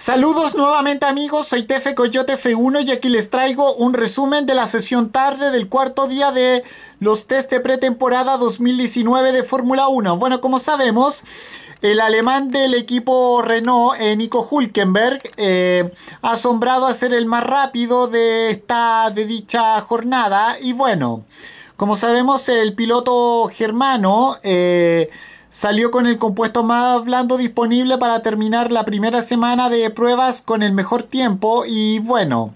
Saludos nuevamente amigos, soy Tefe Coyote F1 y aquí les traigo un resumen de la sesión tarde del cuarto día de los test de pretemporada 2019 de Fórmula 1. Bueno, como sabemos, el alemán del equipo Renault, eh, Nico Hulkenberg, eh, ha asombrado a ser el más rápido de, esta, de dicha jornada y bueno, como sabemos el piloto germano... Eh, salió con el compuesto más blando disponible para terminar la primera semana de pruebas con el mejor tiempo y bueno.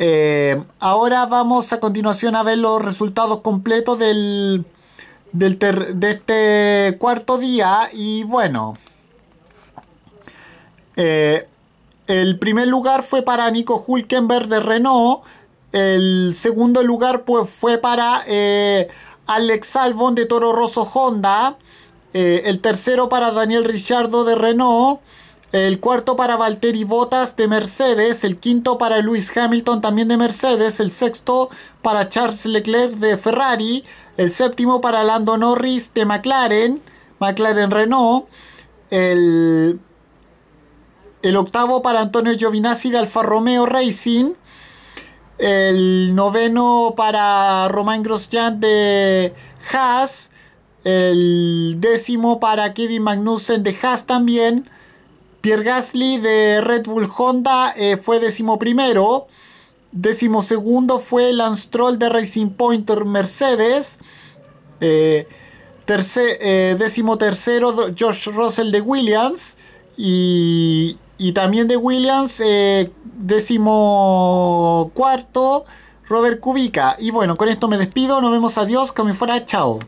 Eh, ahora vamos a continuación a ver los resultados completos de este cuarto día y bueno. Eh, el primer lugar fue para Nico Hulkenberg de Renault. El segundo lugar pues, fue para eh, Alex Albon de Toro Rosso Honda. Eh, el tercero para Daniel Richardo de Renault. El cuarto para Valtteri Bottas de Mercedes. El quinto para Luis Hamilton también de Mercedes. El sexto para Charles Leclerc de Ferrari. El séptimo para Lando Norris de McLaren. McLaren Renault. El, el octavo para Antonio Giovinazzi de Alfa Romeo Racing. El noveno para Romain Grosjean de Haas. El décimo para Kevin Magnussen de Haas también. Pierre Gasly de Red Bull Honda eh, fue décimo primero. Décimo segundo fue Lance Troll de Racing Pointer Mercedes. Eh, eh, décimo tercero George Russell de Williams. Y, también de Williams, décimo cuarto Robert Kubica. Y bueno, con esto me despido. Nos vemos. Adiós. Como me fuera. Chao.